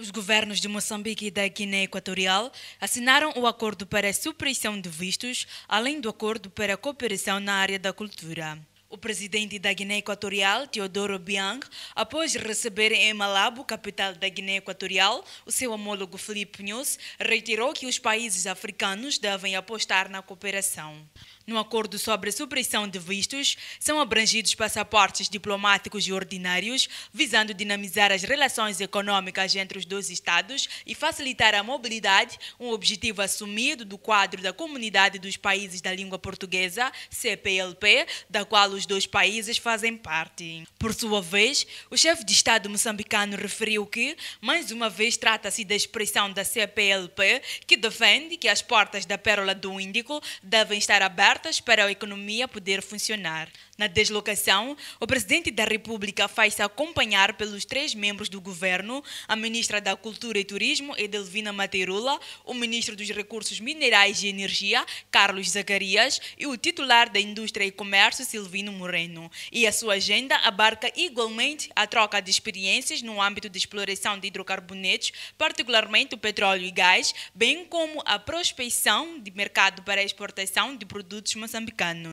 Os governos de Moçambique e da Guiné Equatorial assinaram o acordo para a supressão de vistos, além do acordo para a cooperação na área da cultura. O presidente da Guiné Equatorial, Teodoro Biang, após receber em Malabo, capital da Guiné Equatorial, o seu homólogo Felipe News, reiterou que os países africanos devem apostar na cooperação. No acordo sobre a supressão de vistos, são abrangidos passaportes diplomáticos e ordinários, visando dinamizar as relações econômicas entre os dois Estados e facilitar a mobilidade, um objetivo assumido do quadro da Comunidade dos Países da Língua Portuguesa, CPLP, da qual os dois países fazem parte. Por sua vez, o chefe de Estado moçambicano referiu que, mais uma vez, trata-se da expressão da CPLP, que defende que as portas da Pérola do Índico devem estar abertas para a economia poder funcionar. Na deslocação, o presidente da República faz-se acompanhar pelos três membros do governo, a ministra da Cultura e Turismo, Edelvina Materula, o ministro dos Recursos Minerais e Energia, Carlos Zacarias, e o titular da Indústria e Comércio, Silvino no Moreno e a sua agenda abarca igualmente a troca de experiências no âmbito de exploração de hidrocarbonetos, particularmente o petróleo e gás, bem como a prospecção de mercado para a exportação de produtos moçambicanos.